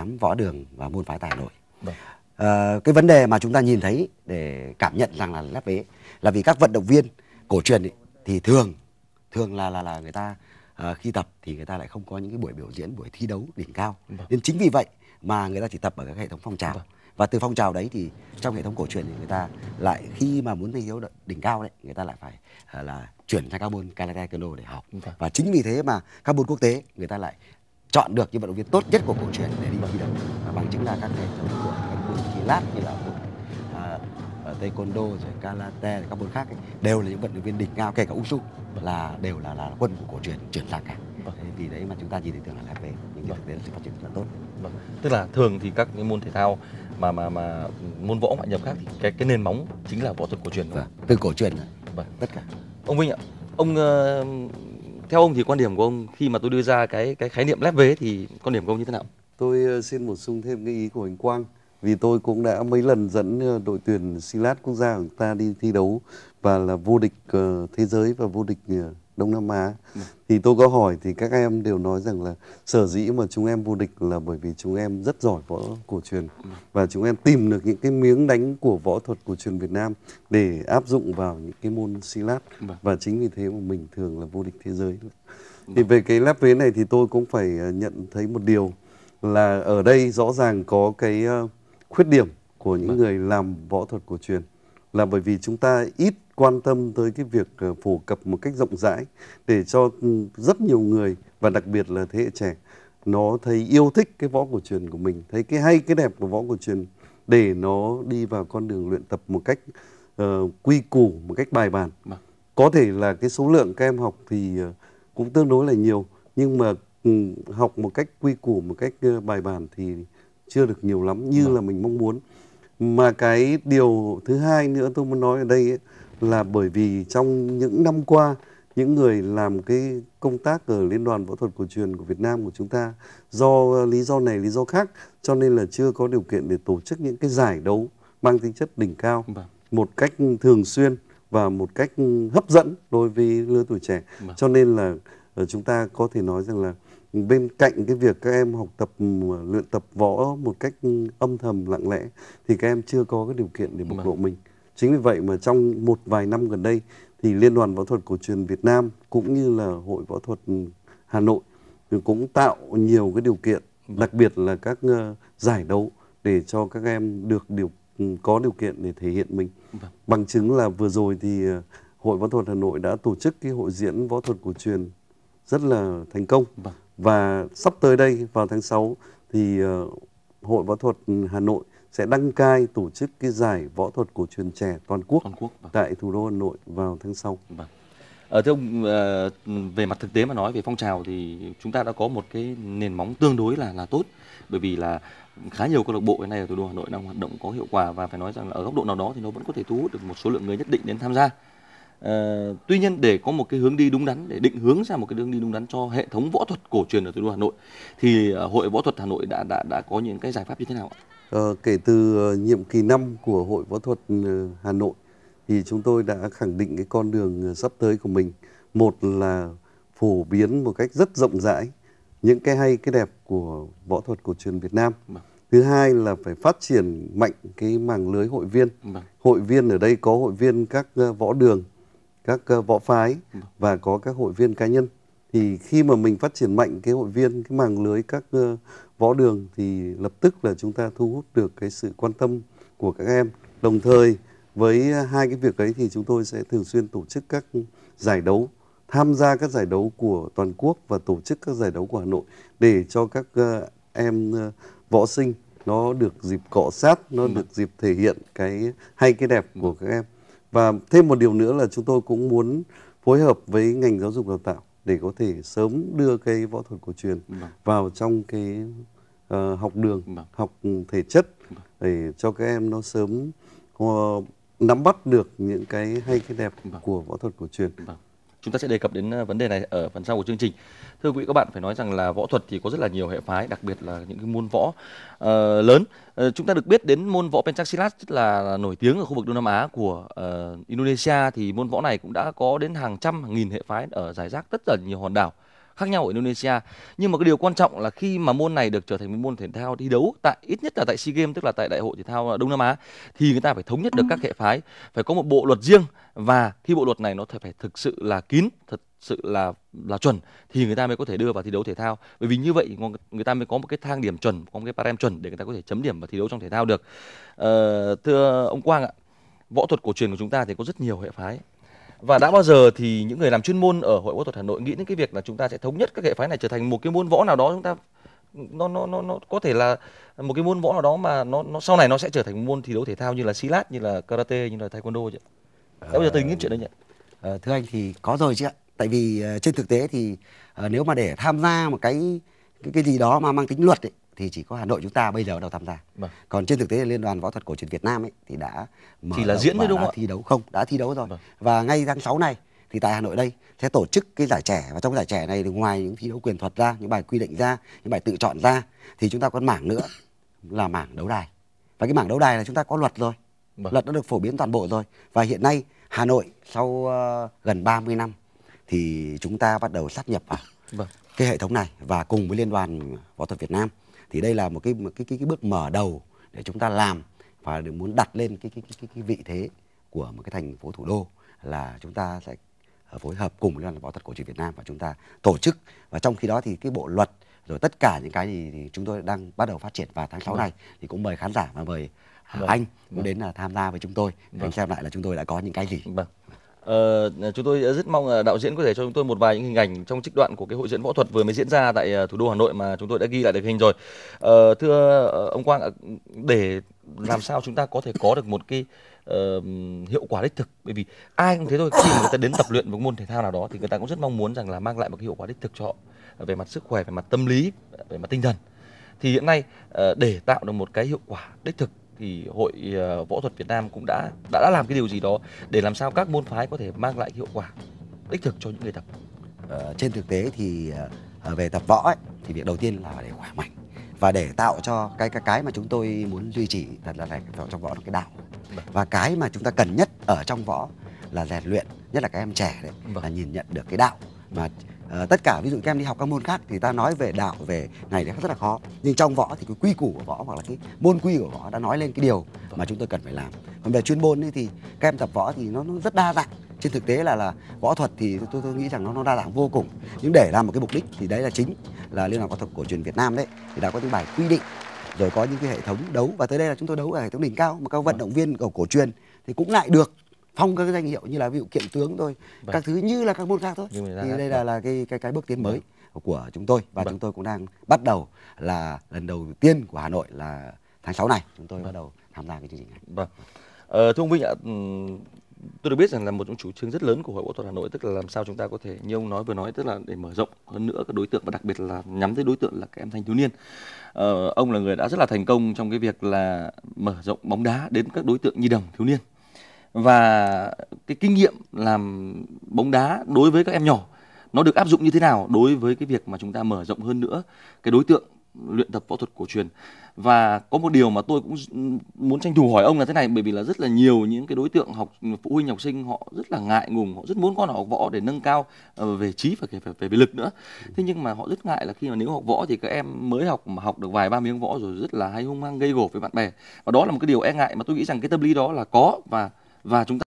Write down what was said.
tám võ đường và môn phái tài nội Được. Vâng. Ờ, cái vấn đề mà chúng ta nhìn thấy để cảm nhận rằng là lép vế là vì các vận động viên cổ truyền ấy, thì thường thường là là là người ta à, khi tập thì người ta lại không có những cái buổi biểu diễn buổi thi đấu đỉnh cao Được. Vâng. nên chính vì vậy mà người ta chỉ tập ở các hệ thống phong trào Được vâng. và từ phong trào đấy thì trong hệ thống cổ truyền thì người ta lại khi mà muốn thi đấu đỉnh cao đấy người ta lại phải ờ, là chuyển sang carbon môn karate kendo để học và chính vì thế mà các môn quốc tế người ta lại chọn được những vận động viên tốt nhất của cổ truyền để đi vào thi đấu và bằng chứng là các thầy trong của các môn lát như là môn à, ờ, taekwondo rồi karate các môn khác ấy, đều là những vận động viên đỉnh cao kể cả usu là đều là là quân của cổ truyền chuyển sang cả vâng. vì đấy mà chúng ta nhìn thấy tưởng là lạc về nhưng vâng. thực tế là sự phát triển rất là tốt vâng. tức là thường thì các cái môn thể thao mà mà mà môn võ ngoại nhập khác thì cái cái nền móng chính là võ thuật cổ truyền vâng. từ cổ truyền vâng. tất cả ông Vinh ạ ông uh, theo ông thì quan điểm của ông khi mà tôi đưa ra cái cái khái niệm lép vế thì quan điểm của ông như thế nào tôi ờ, xin bổ sung thêm cái ý của anh Quang vì tôi cũng đã mấy lần dẫn ờ, đội tuyển Silat quốc gia của ta đi thi đấu và là vô địch ờ, thế giới và vô địch Đông Nam Á ừ. thì tôi có hỏi thì các em đều nói rằng là sở dĩ mà chúng em vô địch là bởi vì chúng em rất giỏi võ cổ truyền ừ. và chúng em tìm được những cái miếng đánh của võ thuật cổ truyền Việt Nam để áp dụng vào những cái môn silat ừ. và chính vì thế mà mình thường là vô địch thế giới. Vâng. Thì về cái lép vế này thì tôi cũng phải ờ, nhận thấy một điều là ở đây rõ ràng có cái ờ, khuyết điểm của những vâng. người làm võ thuật cổ truyền là bởi vì chúng ta ít quan tâm tới cái việc ờ, phổ cập một cách rộng rãi để cho ừ, rất nhiều người và đặc biệt là thế hệ trẻ nó thấy yêu thích cái võ cổ truyền của mình, thấy cái hay cái đẹp của võ cổ truyền để nó đi vào con đường luyện tập một cách uh, quy củ, một cách bài bản. Vâng. Có thể là cái số lượng các em học thì ờ, cũng tương đối là nhiều nhưng mà ừ, học một cách quy củ, một cách bài bản thì chưa được nhiều lắm như vâng. là mình mong muốn. Mà cái điều thứ hai nữa tôi muốn nói ở đây ấy, là bởi vì trong những năm qua những người làm cái công tác ở Liên đoàn Võ thuật cổ truyền của Việt Nam của chúng ta do lý do này lý do khác cho nên là chưa có điều kiện để tổ chức những cái giải đấu mang tính chất đỉnh cao vâng. một cách thường xuyên và một cách hấp dẫn đối với lứa tuổi trẻ vâng. cho nên là ờ, chúng ta có thể nói rằng là bên cạnh cái việc các em học tập ừ, luyện tập võ một cách âm thầm lặng lẽ thì các em chưa có cái điều kiện để bộc vâng. lộ mình chính vì vậy mà trong một vài năm gần đây thì liên đoàn võ thuật cổ truyền Việt Nam cũng như là hội võ thuật Hà Nội cũng tạo nhiều cái điều kiện vâng. đặc biệt là các ờ, giải đấu để cho các em được điều ừ, có điều kiện để thể hiện mình vâng. bằng chứng là vừa rồi thì ờ, hội võ thuật Hà Nội đã tổ chức cái hội diễn võ thuật cổ truyền rất là thành công và sắp tới đây vào tháng 6 thì uh, Hội Võ thuật Hà Nội sẽ đăng cai tổ chức cái giải võ thuật cổ truyền trẻ toàn quốc, toàn quốc vâng. tại thủ đô Hà Nội vào tháng sau. Vâng. Ở ờ, thưa ông ờ, về mặt thực tế mà nói về phong trào thì chúng ta đã có một cái nền móng tương đối là là tốt bởi vì là khá nhiều câu lạc bộ hiện nay ở thủ đô Hà Nội đang hoạt động có hiệu quả và phải nói rằng là ở góc độ nào đó thì nó vẫn có thể thu hút được một số lượng người nhất định đến tham gia. Ờ, tuy nhiên để có một cái hướng đi đúng đắn để định hướng ra một cái hướng đi đúng đắn cho hệ thống võ thuật cổ truyền ở thủ đô Hà Nội thì ờ, hội võ thuật Hà Nội đã đã đã có những cái giải pháp như thế nào ạ? Ờ, kể từ ờ, nhiệm kỳ 5 của hội võ thuật ừ, Hà Nội thì chúng tôi đã khẳng định cái con đường sắp tới của mình một là phổ biến một cách rất rộng rãi những cái hay cái đẹp của võ thuật cổ truyền Việt Nam vâng. thứ hai là phải phát triển mạnh cái mảng lưới hội viên vâng. hội viên ở đây có hội viên các võ đường các uh, võ phái và có các hội viên cá nhân thì khi mà mình phát triển mạnh cái hội viên cái mạng lưới các uh, võ đường thì lập tức là chúng ta thu hút được cái sự quan tâm của các em đồng thời với hai cái việc đấy thì chúng tôi sẽ thường xuyên tổ chức các giải đấu tham gia các giải đấu của toàn quốc và tổ chức các giải đấu của Hà Nội để cho các uh, em uh, võ sinh nó được dịp cọ sát nó ừ. được dịp thể hiện cái hay cái đẹp của các em và thêm một điều nữa là chúng tôi cũng muốn phối hợp với ngành giáo dục đào tạo để có thể sớm đưa cái võ thuật cổ truyền vâng. vào trong cái uh, học đường vâng. học thể chất vâng. để cho các em nó sớm uh, nắm bắt được những cái hay cái đẹp vâng. của võ thuật cổ truyền vâng chúng ta sẽ đề cập đến ờ, vấn đề này ở phần sau của chương trình. Thưa quý vị các bạn phải nói rằng là võ thuật thì có rất là nhiều hệ phái, đặc biệt là những cái môn võ uh, lớn. Uh, chúng ta được biết đến môn võ Pencaksilat rất là nổi tiếng ở khu vực Đông Nam Á của uh, Indonesia thì môn võ này cũng đã có đến hàng trăm hàng nghìn hệ phái ở giải rác rất là nhiều hòn đảo. Uh, khác nhau ở Indonesia nhưng mà cái điều quan trọng là khi mà môn này được trở thành một môn thể thao thi đấu tại ít nhất là tại SEA Games tức là tại đại hội thể thao Đông Nam Á thì người ta phải thống nhất được các ừ. hệ phái phải có một bộ luật riêng và khi bộ luật này nó phải thực sự là kín thật sự là là chuẩn thì người ta mới có thể đưa vào thi đấu thể thao bởi vì như vậy người ta mới có một cái thang điểm chuẩn có một cái parem chuẩn để người ta có thể chấm điểm và thi đấu trong thể thao được ờ, thưa ông Quang ạ võ thuật cổ truyền của chúng ta thì có rất nhiều hệ phái và đã bao giờ thì những người làm chuyên môn ở hội võ thuật hà nội nghĩ đến cái việc là chúng ta sẽ thống nhất các hệ phái này trở thành một cái môn võ nào đó chúng ta nó nó nó nó có thể là một cái môn võ nào đó mà nó nó sau này nó sẽ trở thành một môn thi đấu thể thao như là lát như là karate như là taekwondo chứ đã bao giờ từng nghĩ chuyện đấy nhỉ à, ờ, thưa anh thì có rồi chứ ạ tại vì ờ, trên thực tế thì ờ, nếu mà để tham gia một cái cái cái gì đó mà mang tính luật ấy, thì chỉ có Hà Nội chúng ta bây giờ bắt đầu tham gia. Vâng. Còn trên thực tế Liên đoàn Võ thuật cổ truyền Việt Nam ấy thì đã mở thì là diễn đấy đúng không Thi đấu không, đã thi đấu rồi. Vâng. Và ngay tháng 6 này thì tại Hà Nội đây sẽ tổ chức cái giải trẻ và trong giải trẻ này thì ngoài những thi đấu quyền thuật ra, những bài quy định ra, những bài tự chọn ra thì chúng ta còn mảng nữa là mảng đấu đài. Và cái mảng đấu đài là chúng ta có luật rồi. Vâng. Luật đã được phổ biến toàn bộ rồi và hiện nay Hà Nội sau uh, gần 30 năm thì chúng ta bắt đầu sát nhập vào vâng. cái hệ thống này và cùng với Liên đoàn Võ thuật Việt Nam thì đây là một cái một cái, cái cái bước mở đầu để chúng ta làm và để muốn đặt lên cái cái, cái cái vị thế của một cái thành phố thủ đô là chúng ta sẽ ờ, phối hợp cùng với đoàn bảo tật cổ truyền Việt Nam và chúng ta tổ chức và trong khi đó thì cái bộ luật rồi tất cả những cái gì thì chúng tôi đang bắt đầu phát triển và tháng 6 vâng. này thì cũng mời khán giả và mời ờ, vâng. anh cũng vâng. đến là ờ, tham gia với chúng tôi vâng. xem lại là chúng tôi đã có những cái gì vâng. Ờ, chúng tôi rất mong đạo diễn có thể cho chúng tôi một vài những hình ảnh trong trích đoạn của cái hội diễn võ thuật vừa mới diễn ra tại ờ, thủ đô Hà Nội mà chúng tôi đã ghi lại được hình rồi. Ờ, thưa ờ, ông Quang, để làm sao chúng ta có thể có được một cái uh, hiệu quả đích thực bởi vì ai cũng thế thôi khi mà người ta đến tập luyện một môn thể thao nào đó thì người ta cũng rất mong muốn rằng là mang lại một cái hiệu quả đích thực cho họ về mặt sức khỏe về mặt tâm lý về mặt tinh thần thì hiện nay để tạo được một cái hiệu quả đích thực thì hội ờ, võ thuật Việt Nam cũng đã đã, đã làm cái điều gì đó để làm sao các môn phái có thể mang lại hiệu quả đích thực cho những người tập. Ờ, trên thực tế thì ờ, về tập võ ấy, thì việc đầu tiên là để khỏe mạnh và để tạo cho cái cái cái mà chúng tôi muốn duy trì thật là này vào trong võ là cái đạo vâng. và cái mà chúng ta cần nhất ở trong võ là rèn luyện nhất là các em trẻ đấy vâng. là nhìn nhận được cái đạo mà Ờ, tất cả ví dụ các em đi học các môn khác thì ta nói về đạo về này thì rất là khó nhưng trong võ thì cái quy củ của võ hoặc là cái môn quy của võ đã nói lên cái điều mà chúng tôi cần phải làm còn về chuyên môn ấy thì các em tập võ thì nó, nó rất đa dạng trên thực tế là là võ thuật thì tôi tôi nghĩ rằng nó nó đa dạng vô cùng nhưng để làm một cái mục đích thì đấy là chính là liên đoàn võ thuật cổ truyền Việt Nam đấy thì đã có những bài quy định rồi có những cái hệ thống đấu và tới đây là chúng tôi đấu ở hệ thống đỉnh cao mà các vận động viên ở cổ truyền thì cũng lại được phong các cái danh hiệu như là ví dụ kiện tướng thôi vâng. các thứ như là các môn khác thôi thì đây là vâng. là cái cái cái bước tiến mới vâng. của chúng tôi và vâng. chúng tôi cũng đang bắt đầu là lần đầu tiên của Hà Nội là tháng 6 này chúng tôi vâng. bắt đầu tham gia cái chương trình này. Vâng. Ờ, thưa ông Vinh ạ, tôi được biết rằng là một trong chủ trương rất lớn của hội võ thuật Hà Nội tức là làm sao chúng ta có thể như ông nói vừa nói tức là để mở rộng hơn nữa các đối tượng và đặc biệt là nhắm tới đối tượng là các em thanh thiếu niên. Ờ, ông là người đã rất là thành công trong cái việc là mở rộng bóng đá đến các đối tượng nhi đồng thiếu niên và cái kinh nghiệm làm bóng đá đối với các em nhỏ nó được áp dụng như thế nào đối với cái việc mà chúng ta mở rộng hơn nữa cái đối tượng luyện tập võ thuật cổ truyền và có một điều mà tôi cũng muốn tranh thủ hỏi ông là thế này bởi vì là rất là nhiều những cái đối tượng học phụ huynh học sinh họ rất là ngại ngùng họ rất muốn con học võ để nâng cao ờ, về trí và về, về, về lực nữa thế nhưng mà họ rất ngại là khi mà nếu học võ thì các em mới học mà học được vài ba miếng võ rồi rất là hay hung hăng gây gổ với bạn bè và đó là một cái điều e ngại mà tôi nghĩ rằng cái tâm lý đó là có và và chúng ta